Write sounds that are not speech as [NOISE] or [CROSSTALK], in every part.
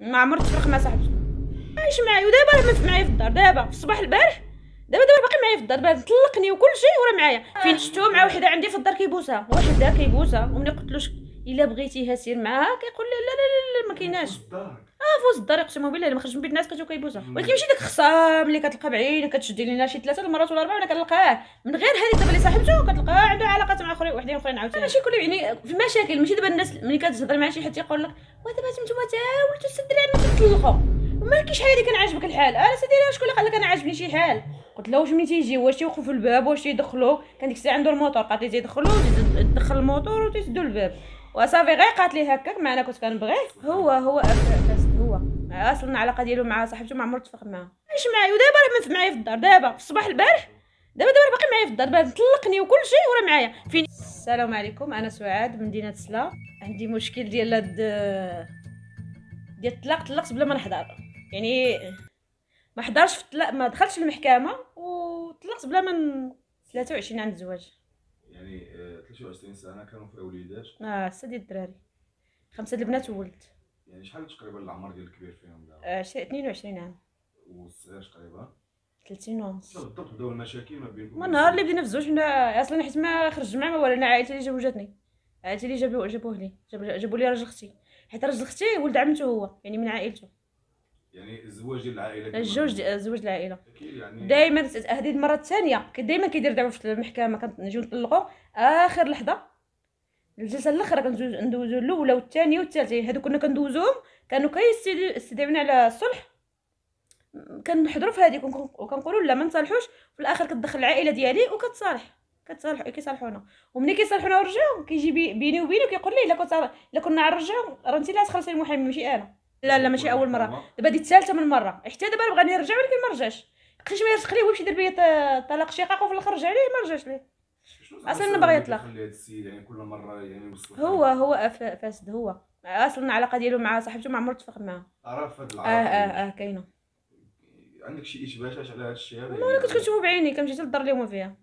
ما عمرت تفرق مع صاحبتو عايش معايا ودابا راه معايا في الدار دابا في الصباح البارح دابا دابا باقي معايا في الدار دابا طلقني وكلشي وراه معايا فين شفتو مع وحده عندي في الدار كيبوسها وحده كيبوسها ومني قلت له الا بغيتيها سير معاها كيقول لها لا لا لا ما كايناش اه فوز الدار يقسم بالله ما خرج من بيت الناس كتو كيبوسها ولكن ماشي داك الخصام اللي كتلقى بعين كتشدي لينا شي ثلاثه المرات ولا اربعه وانا كنلقاه من غير هذه دابا اللي صاحبته كتلقاه عنده علاقات مع اخرين وحدين اخرين عاوتاني ماشي كل يعني في المشاكل ماشي دابا الناس ملي كتهضر مع شي حد تيقول لك ودابا نتوما تا ولتو الدراري ما تطلقوا مالك كاينش حاجه كان عاجبك الحال انا آه، سيدي شكون اللي قال لك انا عاجبني شي حال قلت له واش ملي تيجي واش تيوقفوا في الباب واش تيدخلوا كان ديك الساعه عنده الموتور قالت لي تيدخلوا تدخل الموتور وتسدوا الباب وصافي غير قالت لي هكاك معنا انا كنت كنبغيه هو هو هو اصلا العلاقه ديالو مع صاحبته ما عمرو اتفق معاها عايش معايا ودابا راه منف معايا في الدار دابا في الصباح البارح دابا دابا باقي معايا في الدار بعد طلقني وكل شيء وراه معايا فين السلام عليكم انا سعاد من مدينه سلا عندي مشكل ديال هاد ديال الطلاق طلقت بلا ما نحضر يعني ما حضرش في الطلاق ما دخلتش المحكمه وطلقت بلا ما 23 عند الزواج 23 سنه كانوا في وليدات اه سته ديال الدراري خمسه ديال البنات وولد يعني شحال تقريبا العمر ديال الكبير فيهم دابا آه 22 عام والصغير تقريبا 30 ونص بالضبط بداو المشاكل ما بينكم من النهار اللي بدينا في الزوج اصلا حيت ما خرج مع ما والو انا عائلتي اللي جابوا جاتني عائلتي اللي جابوه جابوه لي جابوا لي راجل اختي حيت راجل اختي ولد عمته هو يعني من عائلته يعني الزواج ديال العائله الزوج زواج العائله يعني دائما هذه المره الثانيه دائما كيدير دعوه في المحكمه كنجيو نطلقوا اخر لحظه الجلسه كندوز كندوزو الاولى والثانيه والثالثه يعني هادو كنا كندوزوهم كانوا كيستدعونا على الصلح كنحضروا في هذيك وكنقولوا لا ما نصالحوش في الاخر كتدخل العائله ديالي وكتصالح كتصالح كيصالحونا ومني كيصالحونا ورجعوا كيجي بيني وبينه كيقول لي الا كنت الا كنا نرجعوا راه انت اللي غتخلصي المحامي ماشي انا لا لا ماشي اول مره دابا هذه الثالثه من مره حتى دابا بغى نرجع ولكن ما رجعش خش ما يرسخ ليه ويمشي يدير بيا طلاق شقاق وفي الاخر رجع ليه ما رجعش ليه اصلا باغي يطلق يعني كل مره يعني هو هو فاسد هو اصلا العلاقه ديالو مع صاحبته ما عمر اتفق معاها هاد العلاقه اه اه اه كاينه عندك شي اشباشات على هاد الشيء والله انا كنت كنشوفو بعيني كنمشي للدار اللي هما فيها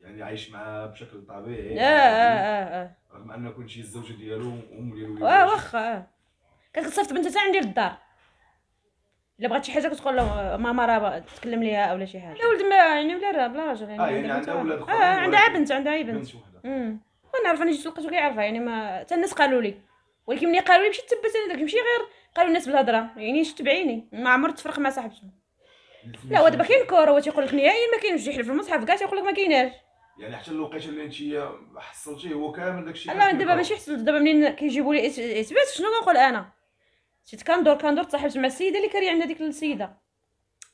يعني عايش معاه بشكل طبيعي اه اه اه, آه. رغم ان كنت شيء الزوجه ديالو وام ديالو اه واخا اه كنصيفط بنتها تاع عندي للدار الا بغات شي حاجه كتقول لها ماما راه تكلم ليها اولا شي حاجه لا ولد ما يعني ولا راه بلا راجل يعني اه يعني عندها ولاد اه عندها بنت عندها بنت امم وانا عارفه انا جيت لقيتو كيعرفها يعني ما حتى الناس قالوا لي ولكن ملي قالوا لي مشيت تبت انا داك ماشي غير قالوا الناس بالهضره يعني شفت بعيني ما عمر تفرق مع صاحبته لا هو دابا كاين كره هو تيقول لك نهائيا ما كاينش في المصحف كاع تيقول لك ما كايناش يعني حتى الوقيته اللي انت حصلتيه هو كامل داكشي لا دابا ماشي حصلت دابا منين كيجيبوا لي اثبات شنو كنقول انا جيت كندور كندور تصاحبت مع السيده اللي كاري عند ديك السيده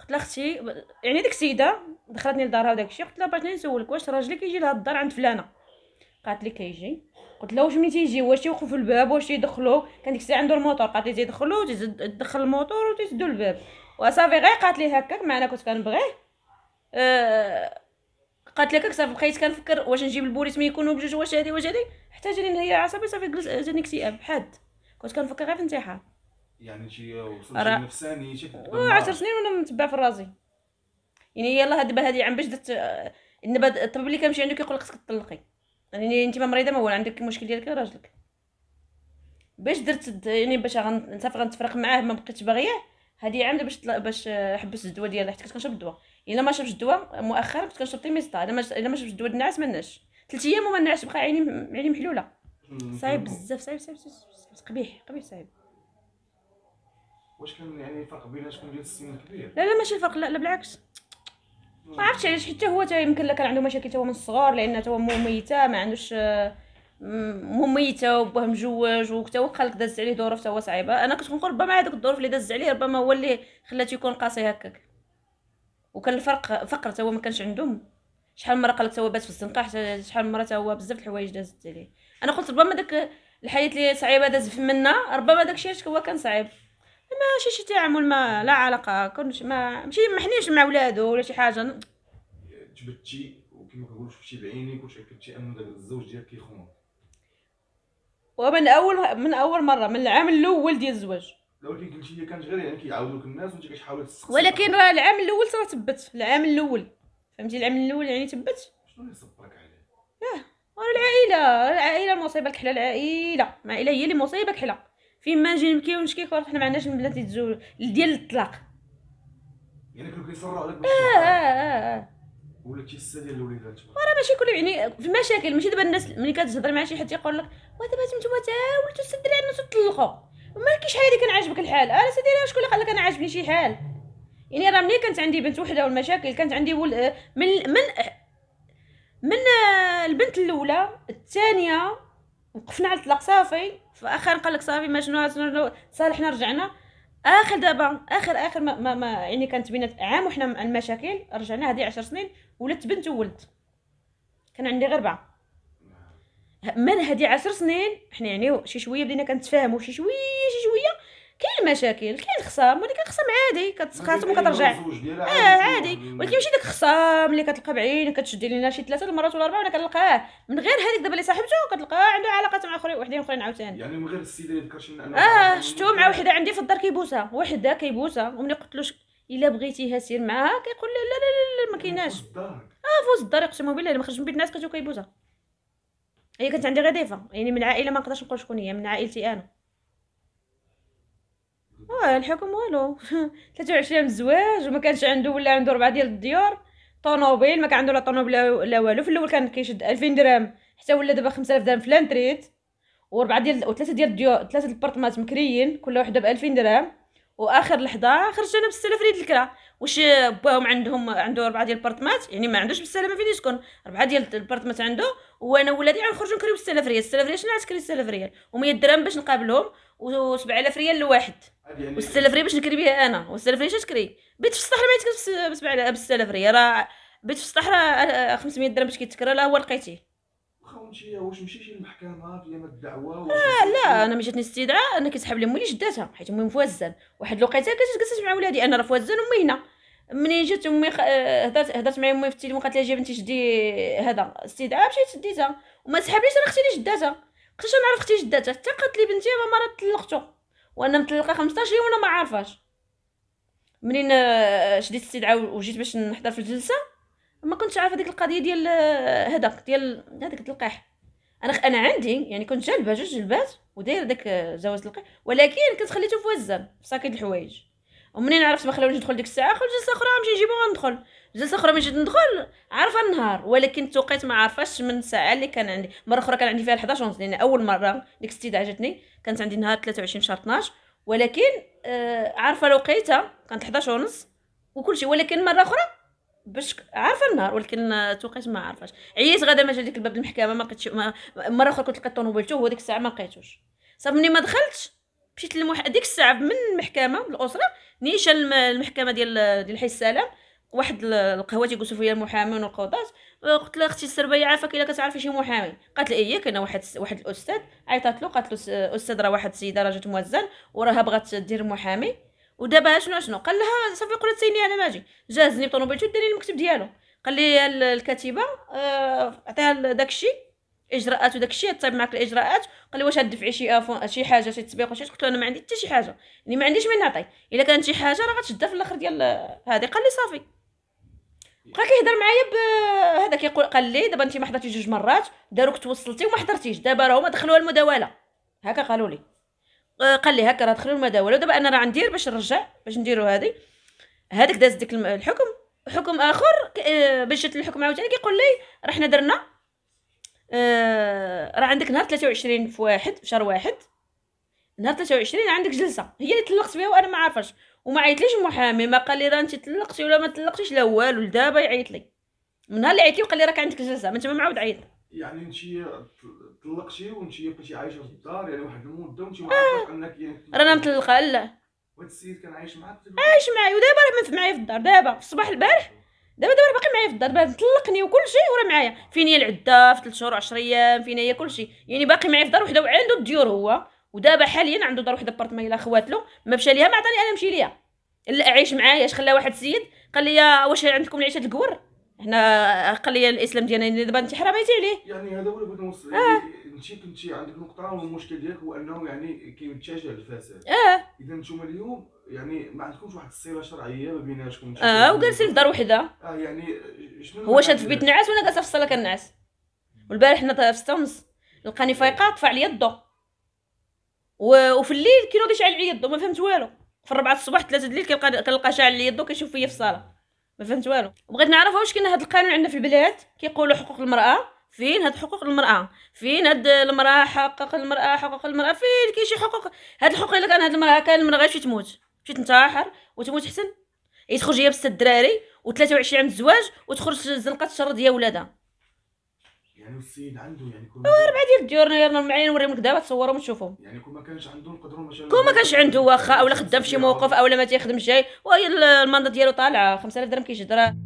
قلت لها اختي يعني ديك السيده دخلتني لدارها وداك الشيء قلت لها بغيت نسولك واش راجلي كيجي لهاد الدار عند فلانه قالت لي كيجي قلت لها واش ملي تيجي واش تيوقف في الباب واش يدخلو كان ديك الساعه عنده الموتور قالت لي تيدخلو تدخل الموتور وتسدو الباب وصافي غير قالت لي هكاك معنا انا كنت كنبغيه أه قالت لك صافي بقيت كنفكر واش نجيب البوليس ما يكونوا بجوج واش هادي واش هادي حتى جاني نهي عصبي صافي جاني اكتئاب حاد كنت كنفكر غير في انتحار يعني شي وصلت نفساني شي كنت يعني كنمارس. سنين وانا متبع في راسي يعني يلاه دابا هادي عام باش درت آه، ان الطبيب اللي كنمشي عندك كيقول لك خصك تطلقي يعني انت ما مريضه ما هو عندك المشكل ديالك راجلك باش درت يعني باش غن- غنتفرق معاه ما بقيتش باغياه هادي عام باش باش حبس حبست الدواء ديالها حيت كنت كنشرب الدواء الا ما شربش الدواء مؤخرا كنت كنشرب تيميستا الا ما الا ما شربش الدواء النعاس ما نعش ثلاث ايام وما نعش بقى عيني عيني محلوله صعيب بزاف صعيب صعيب صعيب صعيب- قبيح قبيح صعيب واش كان يعني الفرق بين شكون ديال السن كبير لا لا ماشي الفرق لا, لا بالعكس ما عرفتش علاش حتى هو تا يمكن كان عنده مشاكل حتى هو من الصغر لان حتى هو ميته ما عندوش مميته وباه مجوج وحتى هو خلق دازت عليه ظروف حتى هو صعيبه انا كنت كنقول ربما هذوك الظروف اللي دازت عليه ربما هو اللي خلاته يكون قاسي هكاك وكان الفرق فقر حتى هو ما كانش عندهم شحال مره قالك تا هو بات في الزنقه حتى شحال مره تا هو بزاف الحوايج دازت عليه انا قلت ربما داك الحياه اللي صعيبه دازت في منا ربما داك الشيء هو كان صعيب ماشي شي تعامل ما لا علاقه كنش ما ماشي ما حنيش مع ولادو ولا شي حاجه تبتي وكما كنقولوا شفتي بعينيك وتاكدتي ان دابا الزوج ديالك كيخونك ومن اول من اول مره من العام الاول ديال الزواج ولكن قلتي لي كانت غير يعني كيعاودوا لك الناس وانت كتحاول تسقسي ولكن راه العام الاول راه تبت العام الاول فهمتي العام الاول يعني تبت شنو اللي صبرك عليه اه العائله العائله المصيبه الكحله العائله العائله هي اللي مصيبه كحله فين ما نجي نبكي ونشكيك حنا ما عندناش من بلاد يتزوج ديال الطلاق يعني كانوا كيصرعوا عليك اه آه،, اه اه ولا كيسه ديال الوليدات راه ماشي كل يعني في مشاكل ماشي دابا الناس ملي كتهضر مع شي حد يقول لك ودابا نتوما تا آه، ولتو السد على الناس وتطلقوا مالكي كاينش حاجه كان عاجبك الحال انا آه، سيدي راه شكون اللي قال لك انا عاجبني شي حال يعني راه ملي كانت عندي بنت وحده والمشاكل كانت عندي ول... من من من البنت الاولى الثانيه وقفنا على الطلاق صافي فاخر قال لك صافي ما مجنون حنا رجعنا اخر دابا اخر اخر ما, ما, ما يعني كانت بينات عام وحنا مع المشاكل رجعنا هذه 10 سنين ولدت بنت وولد كان عندي غير اربعه نعم. من هذه 10 سنين حنا يعني شي شويه بدينا كنتفاهموا شي شويه شي كاين المشاكل كاين الخصام ولكن الخصام عادي كتخاصم وكترجع اه عادي يعني ولكن ماشي داك الخصام اللي كتلقى بعينك كتشدي لينا شي ثلاثه المرات ولا اربعه وانا كنلقاه من غير هذيك دابا اللي صاحبته كتلقاه عنده علاقات مع اخرين وحدين اخرين عاوتاني يعني من غير السيده اللي ذكرتي اه شفتو مع آه. وحده عندي في الدار كيبوسها وحده كيبوسها وملي قلت له الا بغيتيها سير معاها كيقول لي لا لا لا ما كايناش اه فوز الدار اقسم بالله ما خرج من بيت الناس كتو كيبوسها هي كانت عندي غديفه يعني من عائله ما نقدرش نقول شكون هي من عائلتي انا اه الحكم والو 23 [LAUGHS] زواج وما كانش عنده ولا عنده ربعه ديال الديار طوموبيل ما كان عنده لا طوموبيل لا والو في الاول كان كيشد 2000 درهم حتى ولا دابا 5000 درهم في لانتريت وربعه ديال وثلاثه ديال الديور ثلاثه البرطمات مكريين كل وحده ب 2000 درهم واخر لحظه خرجت انا بالسلف ريد الكرا واش باهم عندهم عنده ربعه ديال البارطمات يعني ما عندوش بالسلامه فين يسكن ربعه ديال البارطمات عنده وانا ولادي غنخرجوا نكريو بالسلف ريال السلف ريال شنو عاد كري السلف ريال و100 درهم باش نقابلهم و7000 ريال لواحد يعني و6000 ريال باش نكري بها انا و6000 ريال اش تكري بيت في السطح ما يتكرش ب 7000 ريال راه بيت في السطح راه 500 آه، آه، درهم باش كيتكرى لا هو لقيتيه واش مشيتي للمحكمه ديال الدعوه آه، لا انا ما جاتني استدعاء انا كيسحب لي مولي جداتها حيت امي فوزان واحد الوقيته كانت جالسه مع ولادي انا راه فوزان امي هنا ملي جات امي هضرت هضرت معايا امي في التليفون قالت لها جا بنتي جدي هذا استدعاء مشيت شديتها وما سحبليش انا اختي اللي جداتها كنت نعرف اختي جداتها حتى قالت لي بنتي ماما راه طلقتو وانا مطلقه 15 يوم وانا ما عارفاش منين شديت آه، الاستدعاء وجيت باش نحضر في الجلسه ما كنتش عارفه ديك القضيه ديال آه، هذاك ديال هذاك التلقيح انا انا عندي يعني كنت جالبه جوج جلبات ودايره داك آه، جواز التلقيح ولكن كنت خليته في وزان في ساكيت الحوايج ومنين عرفت ما خلاوش ندخل ديك الساعه خرج جلسه اخرى مشي نجيبو ندخل جلسه اخرى مشيت ندخل عارفه النهار ولكن توقيت ما عرفاش من الساعه اللي كان عندي مره اخرى كان عندي فيها 11 ونص لان اول مره ديك السيده عجبتني كانت عندي نهار 23 شهر 12 ولكن آه عارفه الوقيته كانت 11 ونص وكل شيء ولكن مره اخرى باش عارفه النهار ولكن آه، توقيت ما عرفاش عييت غدا ما جا ديك الباب المحكمه ما لقيتش مره اخرى كنت لقيت طونوبيلتو هو ديك الساعه ما لقيتوش صافي ملي ما دخلتش مشيت للمح ديك الساعه من المحكمه الاسره نيشا المحكمه ديال ديال حي السلام واحد القهوه تيقولوا فيها المحامين والقضاة قلت لها اختي السربيه عافاك الا كتعرفي شي محامي قالت لي ايه كان واحد واحد الاستاذ عيطات له قالت له استاذ راه واحد السيده راه جات موزن وراها بغات دير محامي ودابا شنو شنو قال لها صافي قلت سيني انا ماجي جازني بطوموبيلته وداني المكتب ديالو قال لي الكاتبه آه، عطيها داكشي اجراءات وداك الشيء طيب معك الاجراءات قال لي واش غدفعي شي افون شي حاجه شي تطبيق ولا شي قلت له انا ما عندي حتى شي حاجه يعني ما عنديش ما نعطي الا كانت شي حاجه راه غتشدها في الاخر ديال هذه قال لي صافي بقى كيهضر معايا بهذا كيقول قال لي دابا انت ما حضرتي جوج مرات داروك توصلتي وما حضرتيش دابا راه هما دخلوها المداوله هكا قالوا لي آه، قال لي هكا راه دخلوا المداوله ودابا انا راه ندير باش نرجع باش نديروا هذه هذاك داز ديك الحكم حكم اخر آه، باش جات الحكم عاوتاني كيقول لي راه حنا درنا آه، راه عندك نهار 23 في واحد في شهر واحد نهار 23 عندك جلسه هي اللي طلقت بها وانا ما عارفاش وما عيطليش المحامي ما قال لي راه انت طلقتي ولا ما طلقتيش لا والو لدابا يعيط لي من نهار اللي عيط وقال لي راك عندك جلسه ما انت ما معاود عيط يعني انت طلقتي وانت بقيتي عايشه في الدار يعني واحد المده وانت ما آه. عارفاش انك يعني رانا مطلقه لا وهاد السيد كان عايش معاك عايش معايا ودابا راه معايا في الدار دابا في الصباح البارح دابا دابا باقي معايا في الدار بعد طلقني وكل شيء وراه معايا فين هي العده في 3 شهور 10 ايام فين هي كل شيء يعني باقي معايا في الدار وحده وعنده الديور هو ودابا حاليا عنده دار وحده بارتمان الى خواتلو ما مشى ليها ما عطاني انا نمشي ليها الا اعيش معايا اش خلى واحد السيد قال لي واش عندكم العيشه الكور هنا قال لي الاسلام ديالنا دابا انت حراميتي عليه يعني هذا هو اللي بغيت نوصل آه. يعني انت كنتي عندك نقطه والمشكل ديالك هو انه يعني كيتجه الفساد إيه. اذا نتوما اليوم يعني ما عندكمش واحد الصله شرعيه ما بيناتكم اه وجالسين في دار وحده اه يعني شنو هو شاد في بيت نعاس وانا جالسه في الصاله كنعس والبارح حنا في ستة ونص لقاني فايقه طفى عليا الضو و... وفي الليل كينوض يشعل عليا الضو ما فهمت والو في الربعة الصباح ثلاثة الليل كنلقى كنلقى شاعل عليا الضو كيشوف فيا في الصاله ما فهمت والو بغيت نعرف واش كاين هذا القانون عندنا في البلاد كيقولوا حقوق المراه فين هاد حقوق المراه فين هاد المراه حقق المراه حقوق المراه فين كاين شي حقوق هاد الحقوق الا كان هاد المراه كان المراه غير تموت تمشي تنتحر وتموت حسن هي تخرج هي بست دراري و23 عام الزواج وتخرج زنقه تشرد هي ولادها يعني السيد عنده يعني كون اربعه ديال الديور يلا معايا نوريهم لك دابا تصورهم تشوفهم يعني كون ما كانش عنده نقدروا مثلا كون ما كانش عنده واخا اولا خدام في شي موقف اولا ما تيخدمش شي وهي المنضه ديالو طالعه 5000 درهم كيجدرها